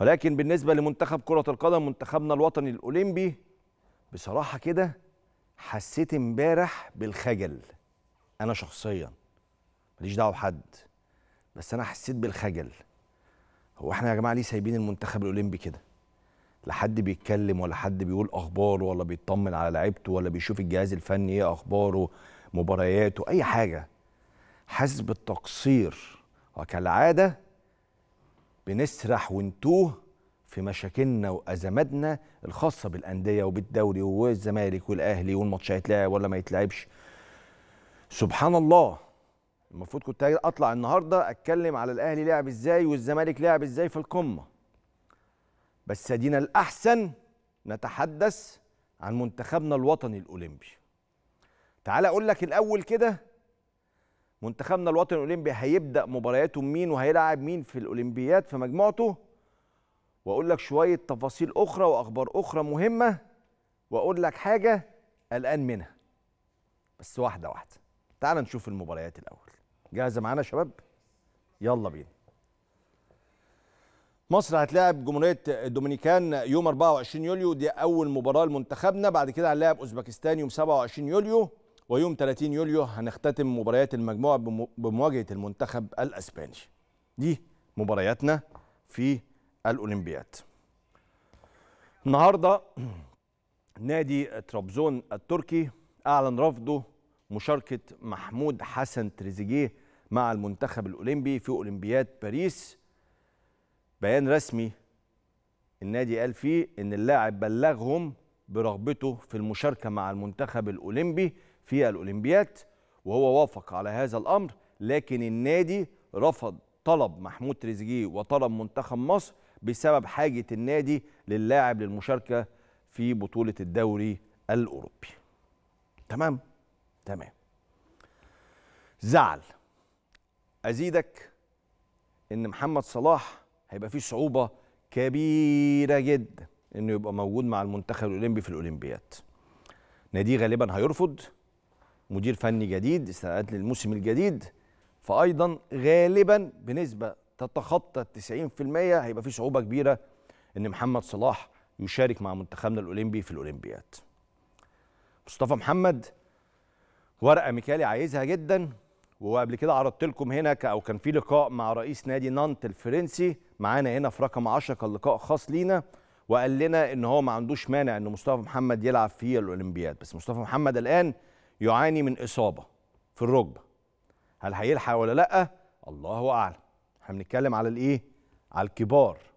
ولكن بالنسبه لمنتخب كره القدم منتخبنا الوطني الاولمبي بصراحه كده حسيت امبارح بالخجل انا شخصيا ماليش دعوه بحد بس انا حسيت بالخجل هو احنا يا جماعه ليه سايبين المنتخب الاولمبي كده لا حد بيتكلم ولا حد بيقول اخباره ولا بيطمن على لعيبته ولا بيشوف الجهاز الفني ايه اخباره مبارياته اي حاجه حاسس بالتقصير وكالعاده بنسرح ونتوه في مشاكلنا وازماتنا الخاصه بالانديه وبالدوري والزمالك والاهلي والماتش هيتلعب ولا ما يتلعبش سبحان الله المفروض كنت اطلع النهارده اتكلم على الاهلي لعب ازاي والزمالك لعب ازاي في القمه بس ادينا الاحسن نتحدث عن منتخبنا الوطني الاولمبي تعال اقول لك الاول كده منتخبنا الوطني الاولمبي هيبدا مبارياته مين وهيلعب مين في الاولمبياد في مجموعته واقول لك شويه تفاصيل اخرى واخبار اخرى مهمه واقول لك حاجه قلقان منها بس واحده واحده تعال نشوف المباريات الاول جاهزه معانا يا شباب يلا بينا مصر هتلاعب جمهوريه الدومينيكان يوم 24 يوليو دي اول مباراه لمنتخبنا بعد كده هنلاعب اوزبكستان يوم 27 يوليو ويوم 30 يوليو هنختتم مباريات المجموعة بمواجهة المنتخب الأسباني دي مبارياتنا في الأولمبياد النهاردة نادي ترابزون التركي أعلن رفضه مشاركة محمود حسن تريزيجيه مع المنتخب الأولمبي في أولمبياد باريس بيان رسمي النادي قال فيه إن اللاعب بلغهم برغبته في المشاركة مع المنتخب الأولمبي في الأولمبياد وهو وافق على هذا الأمر لكن النادي رفض طلب محمود تريزيجيه وطلب منتخب مصر بسبب حاجة النادي للاعب للمشاركة في بطولة الدوري الأوروبي تمام تمام زعل أزيدك إن محمد صلاح هيبقى فيه صعوبة كبيرة جدا إنه يبقى موجود مع المنتخب الأولمبي في الأولمبياد ناديه غالبا هيرفض مدير فني جديد استعداد للموسم الجديد فايضا غالبا بنسبه تتخطى 90% هيبقى في صعوبه كبيره ان محمد صلاح يشارك مع منتخبنا الاولمبي في الاولمبياد مصطفى محمد ورقه ميكالي عايزها جدا وقبل كده عرضت لكم هنا او كان في لقاء مع رئيس نادي نانت الفرنسي معانا هنا في رقم 10 كان لقاء خاص لينا وقال لنا ان هو ما عندوش مانع ان مصطفى محمد يلعب في الاولمبياد بس مصطفى محمد الان يعاني من اصابه في الركبه هل هيلحق ولا لا الله اعلم احنا بنتكلم على الايه على الكبار